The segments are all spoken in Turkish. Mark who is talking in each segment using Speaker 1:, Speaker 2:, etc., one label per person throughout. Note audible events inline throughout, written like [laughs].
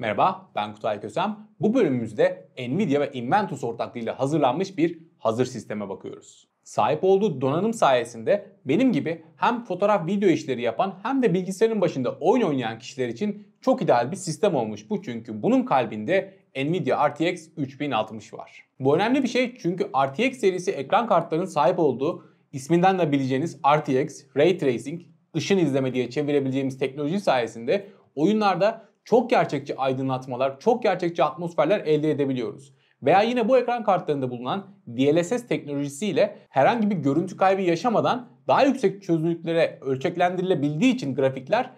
Speaker 1: Merhaba, ben Kutay Kösem. Bu bölümümüzde Nvidia ve Inventus ortaklığıyla hazırlanmış bir hazır sisteme bakıyoruz. Sahip olduğu donanım sayesinde benim gibi hem fotoğraf video işleri yapan hem de bilgisayarın başında oyun oynayan kişiler için çok ideal bir sistem olmuş bu çünkü bunun kalbinde Nvidia RTX 3060 var. Bu önemli bir şey çünkü RTX serisi ekran kartlarının sahip olduğu isminden de bileceğiniz RTX, Ray Tracing, ışın izleme diye çevirebileceğimiz teknoloji sayesinde oyunlarda çok gerçekçi aydınlatmalar, çok gerçekçi atmosferler elde edebiliyoruz. Veya yine bu ekran kartlarında bulunan DLSS teknolojisiyle herhangi bir görüntü kaybı yaşamadan daha yüksek çözünürlüklere ölçeklendirilebildiği için grafikler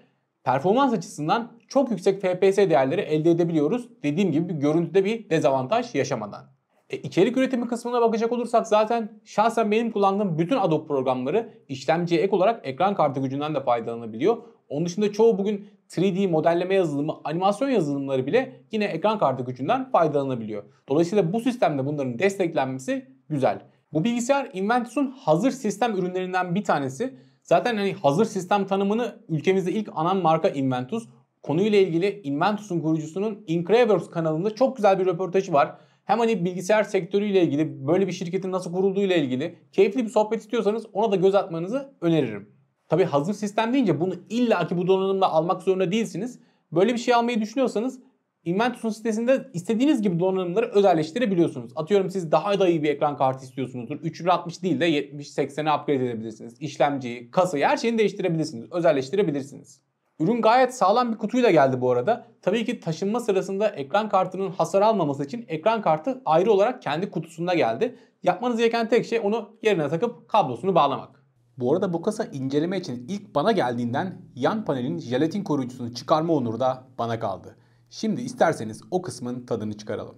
Speaker 1: performans açısından çok yüksek FPS değerleri elde edebiliyoruz. Dediğim gibi bir görüntüde bir dezavantaj yaşamadan. E, içerik üretimi kısmına bakacak olursak zaten şahsen benim kullandığım bütün Adobe programları işlemciye ek olarak ekran kartı gücünden de faydalanabiliyor. Onun dışında çoğu bugün 3D modelleme yazılımı, animasyon yazılımları bile yine ekran kartı gücünden faydalanabiliyor. Dolayısıyla bu sistemde bunların desteklenmesi güzel. Bu bilgisayar Inventus'un hazır sistem ürünlerinden bir tanesi. Zaten hani hazır sistem tanımını ülkemizde ilk anan marka Inventus. Konuyla ilgili Inventus'un kurucusunun Incravers kanalında çok güzel bir röportajı var. Hem hani bilgisayar sektörüyle ilgili, böyle bir şirketin nasıl kurulduğuyla ilgili keyifli bir sohbet istiyorsanız ona da göz atmanızı öneririm. Tabi hazır sistem deyince bunu illaki bu donanımla almak zorunda değilsiniz. Böyle bir şey almayı düşünüyorsanız Inventus'un sitesinde istediğiniz gibi donanımları özelleştirebiliyorsunuz. Atıyorum siz daha da iyi bir ekran kartı istiyorsunuzdur. 360 değil de 70-80'e upgrade edebilirsiniz. İşlemciyi, kasayı her şeyini değiştirebilirsiniz. Özelleştirebilirsiniz. Ürün gayet sağlam bir kutuyla geldi bu arada. Tabii ki taşınma sırasında ekran kartının hasar almaması için ekran kartı ayrı olarak kendi kutusunda geldi. Yapmanız gereken tek şey onu yerine takıp kablosunu bağlamak. Bu arada bu kasa inceleme için ilk bana geldiğinden yan panelin jelatin koruyucusunu çıkarma onuru da bana kaldı. Şimdi isterseniz o kısmın tadını çıkaralım.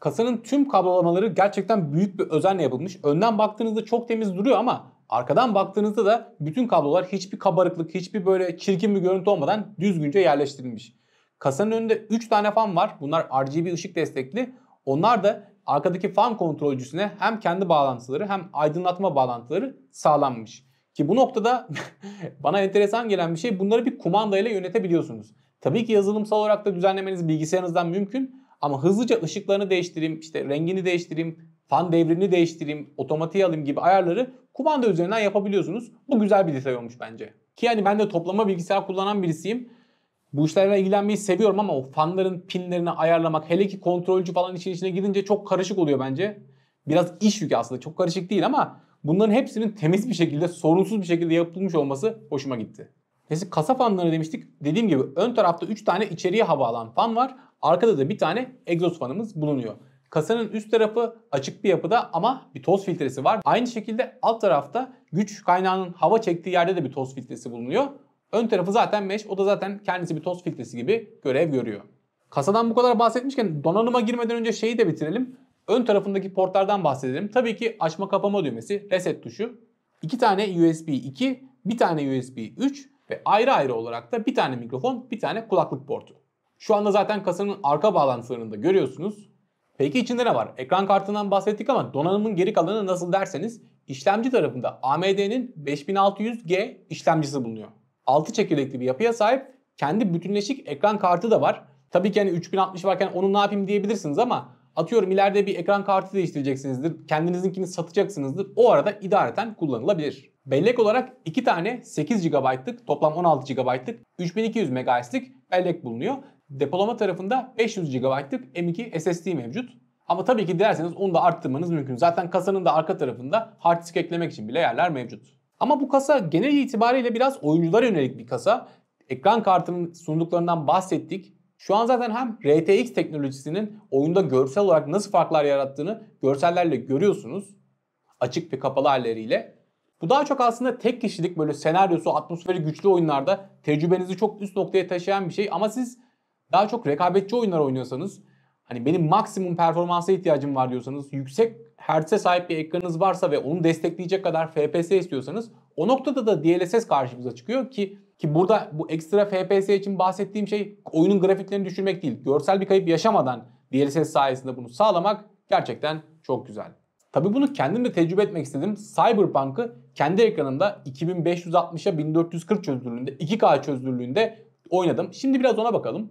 Speaker 1: Kasanın tüm kablolamaları gerçekten büyük bir özenle yapılmış. Önden baktığınızda çok temiz duruyor ama arkadan baktığınızda da bütün kablolar hiçbir kabarıklık, hiçbir böyle çirkin bir görüntü olmadan düzgünce yerleştirilmiş. Kasanın önünde 3 tane fan var. Bunlar RGB ışık destekli. Onlar da arkadaki fan kontrolcüsüne hem kendi bağlantıları hem aydınlatma bağlantıları sağlanmış. Ki bu noktada [laughs] bana enteresan gelen bir şey bunları bir kumandayla yönetebiliyorsunuz. Tabii ki yazılımsal olarak da düzenlemeniz bilgisayarınızdan mümkün ama hızlıca ışıklarını değiştireyim, işte rengini değiştireyim, fan devrini değiştireyim, otomatiğe alayım gibi ayarları kumanda üzerinden yapabiliyorsunuz. Bu güzel bir detay olmuş bence. Ki yani ben de toplama bilgisayar kullanan birisiyim. Bu işlerle ilgilenmeyi seviyorum ama o fanların pinlerini ayarlamak hele ki kontrolcü falan için içine gidince çok karışık oluyor bence. Biraz iş yükü aslında çok karışık değil ama bunların hepsinin temiz bir şekilde sorunsuz bir şekilde yapılmış olması hoşuma gitti. Neyse kasa fanları demiştik. Dediğim gibi ön tarafta 3 tane içeriye hava alan fan var Arkada da bir tane egzoz fanımız bulunuyor. Kasanın üst tarafı açık bir yapıda ama bir toz filtresi var. Aynı şekilde alt tarafta güç kaynağının hava çektiği yerde de bir toz filtresi bulunuyor. Ön tarafı zaten mesh, o da zaten kendisi bir toz filtresi gibi görev görüyor. Kasadan bu kadar bahsetmişken donanıma girmeden önce şeyi de bitirelim. Ön tarafındaki portlardan bahsedelim. Tabii ki açma kapama düğmesi, reset tuşu. iki tane USB 2, bir tane USB 3 ve ayrı ayrı olarak da bir tane mikrofon, bir tane kulaklık portu. Şu anda zaten kasanın arka bağlantılarını da görüyorsunuz. Peki içinde ne var? Ekran kartından bahsettik ama donanımın geri kalanı nasıl derseniz işlemci tarafında AMD'nin 5600G işlemcisi bulunuyor. 6 çekirdekli bir yapıya sahip kendi bütünleşik ekran kartı da var. Tabii ki hani 3060 varken onu ne yapayım diyebilirsiniz ama atıyorum ileride bir ekran kartı değiştireceksinizdir. Kendinizinkini satacaksınızdır. O arada idareten kullanılabilir. Bellek olarak 2 tane 8 GB'lık toplam 16 GB'lık 3200 MHz'lik bellek bulunuyor. Depolama tarafında 500 GB'lık M.2 SSD mevcut. Ama tabii ki dilerseniz onu da arttırmanız mümkün. Zaten kasanın da arka tarafında hard disk eklemek için bile yerler mevcut. Ama bu kasa genel itibariyle biraz oyunculara yönelik bir kasa. Ekran kartının sunduklarından bahsettik. Şu an zaten hem RTX teknolojisinin oyunda görsel olarak nasıl farklar yarattığını görsellerle görüyorsunuz. Açık ve kapalı halleriyle. Bu daha çok aslında tek kişilik böyle senaryosu, atmosferi güçlü oyunlarda tecrübenizi çok üst noktaya taşıyan bir şey. Ama siz daha çok rekabetçi oyunlar oynuyorsanız hani benim maksimum performansa ihtiyacım var diyorsanız yüksek hertz'e sahip bir ekranınız varsa ve onu destekleyecek kadar FPS istiyorsanız o noktada da DLSS karşımıza çıkıyor ki ki burada bu ekstra FPS için bahsettiğim şey oyunun grafiklerini düşürmek değil. Görsel bir kayıp yaşamadan DLSS sayesinde bunu sağlamak gerçekten çok güzel. Tabi bunu kendim de tecrübe etmek istedim. Cyberpunk'ı kendi ekranımda 2560'a 1440 çözünürlüğünde 2K çözünürlüğünde oynadım. Şimdi biraz ona bakalım.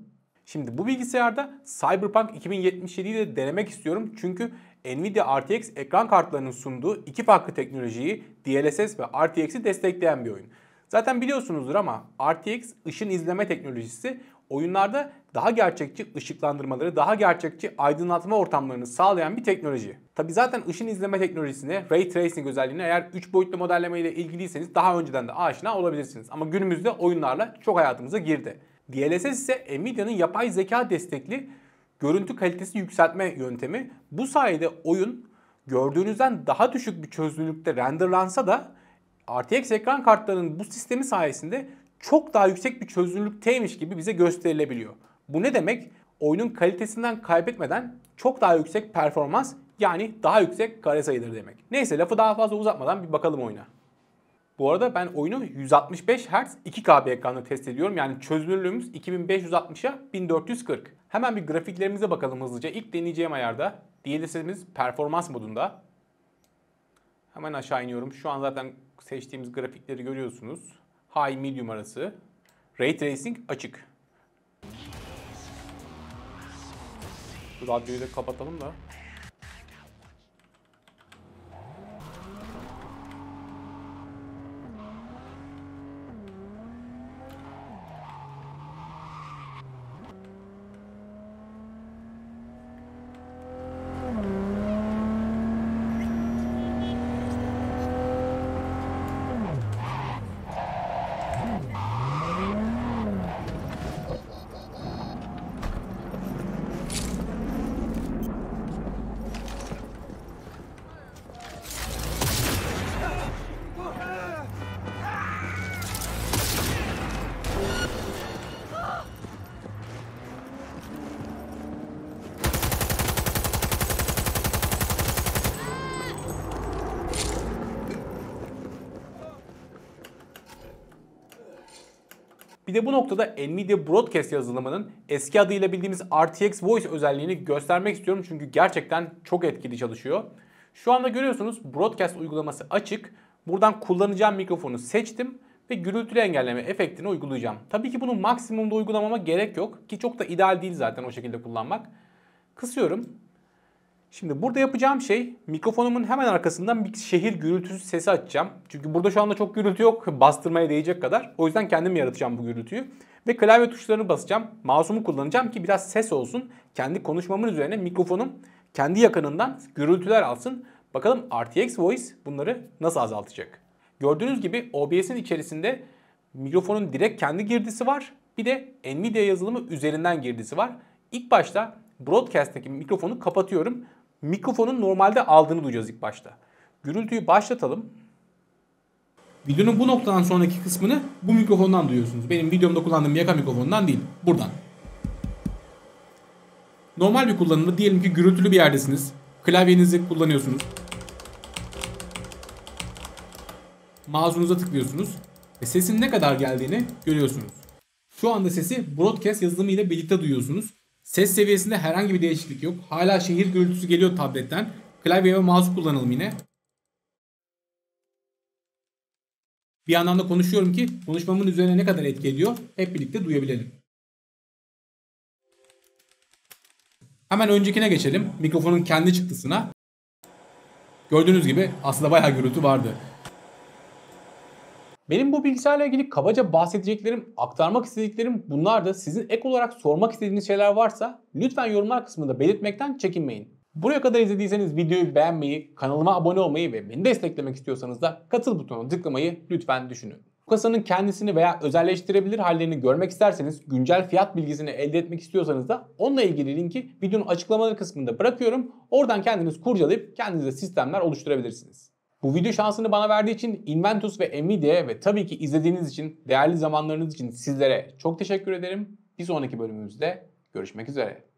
Speaker 1: Şimdi bu bilgisayarda Cyberpunk 2077'yi de denemek istiyorum. Çünkü Nvidia RTX ekran kartlarının sunduğu iki farklı teknolojiyi DLSS ve RTX'i destekleyen bir oyun. Zaten biliyorsunuzdur ama RTX ışın izleme teknolojisi oyunlarda daha gerçekçi ışıklandırmaları, daha gerçekçi aydınlatma ortamlarını sağlayan bir teknoloji. Tabi zaten ışın izleme teknolojisine Ray Tracing özelliğine eğer 3 boyutlu modelleme ile ilgiliyseniz daha önceden de aşina olabilirsiniz. Ama günümüzde oyunlarla çok hayatımıza girdi. DLSS ise Nvidia'nın yapay zeka destekli görüntü kalitesi yükseltme yöntemi. Bu sayede oyun gördüğünüzden daha düşük bir çözünürlükte renderlansa da RTX ekran kartlarının bu sistemi sayesinde çok daha yüksek bir çözünürlükteymiş gibi bize gösterilebiliyor. Bu ne demek? Oyunun kalitesinden kaybetmeden çok daha yüksek performans yani daha yüksek kare sayıdır demek. Neyse lafı daha fazla uzatmadan bir bakalım oyuna. Bu arada ben oyunu 165 Hz 2K ekranda test ediyorum. Yani çözünürlüğümüz 2560'a 1440. Hemen bir grafiklerimize bakalım hızlıca. İlk deneyeceğim ayarda. DLSS'imiz performans modunda. Hemen aşağı iniyorum. Şu an zaten seçtiğimiz grafikleri görüyorsunuz. High medium arası. Ray tracing açık. Radyoyu da kapatalım da. Bir de bu noktada Nvidia Broadcast yazılımının eski adıyla bildiğimiz RTX Voice özelliğini göstermek istiyorum çünkü gerçekten çok etkili çalışıyor. Şu anda görüyorsunuz Broadcast uygulaması açık. Buradan kullanacağım mikrofonu seçtim ve gürültülü engelleme efektini uygulayacağım. Tabii ki bunu maksimumda uygulamama gerek yok ki çok da ideal değil zaten o şekilde kullanmak. Kısıyorum Şimdi burada yapacağım şey mikrofonumun hemen arkasından bir şehir gürültüsü sesi açacağım. Çünkü burada şu anda çok gürültü yok bastırmaya değecek kadar. O yüzden kendim yaratacağım bu gürültüyü. Ve klavye tuşlarını basacağım. masumu kullanacağım ki biraz ses olsun. Kendi konuşmamın üzerine mikrofonum kendi yakınından gürültüler alsın. Bakalım RTX Voice bunları nasıl azaltacak? Gördüğünüz gibi OBS'in içerisinde mikrofonun direkt kendi girdisi var. Bir de Nvidia yazılımı üzerinden girdisi var. İlk başta Broadcast'teki mikrofonu kapatıyorum mikrofonun normalde aldığını duyacağız ilk başta. Gürültüyü başlatalım. Videonun bu noktadan sonraki kısmını bu mikrofondan duyuyorsunuz. Benim videomda kullandığım yaka mikrofonundan değil, buradan. Normal bir kullanımda diyelim ki gürültülü bir yerdesiniz. Klavyenizi kullanıyorsunuz. Mouse'unuza tıklıyorsunuz ve sesin ne kadar geldiğini görüyorsunuz. Şu anda sesi broadcast yazılımı ile birlikte duyuyorsunuz. Ses seviyesinde herhangi bir değişiklik yok. Hala şehir gürültüsü geliyor tabletten. Klavye ve mouse kullanalım yine. Bir yandan da konuşuyorum ki konuşmamın üzerine ne kadar etki ediyor hep birlikte duyabilelim. Hemen öncekine geçelim. Mikrofonun kendi çıktısına. Gördüğünüz gibi aslında bayağı gürültü vardı. Benim bu bilgisayarla ilgili kabaca bahsedeceklerim, aktarmak istediklerim bunlar da sizin ek olarak sormak istediğiniz şeyler varsa lütfen yorumlar kısmında belirtmekten çekinmeyin. Buraya kadar izlediyseniz videoyu beğenmeyi, kanalıma abone olmayı ve beni desteklemek istiyorsanız da katıl butonuna tıklamayı lütfen düşünün. Bu kasanın kendisini veya özelleştirebilir hallerini görmek isterseniz, güncel fiyat bilgisini elde etmek istiyorsanız da onunla ilgili linki videonun açıklamaları kısmında bırakıyorum. Oradan kendiniz kurcalayıp kendinize sistemler oluşturabilirsiniz. Bu video şansını bana verdiği için Inventus ve Nvidia ve tabii ki izlediğiniz için, değerli zamanlarınız için sizlere çok teşekkür ederim. Bir sonraki bölümümüzde görüşmek üzere.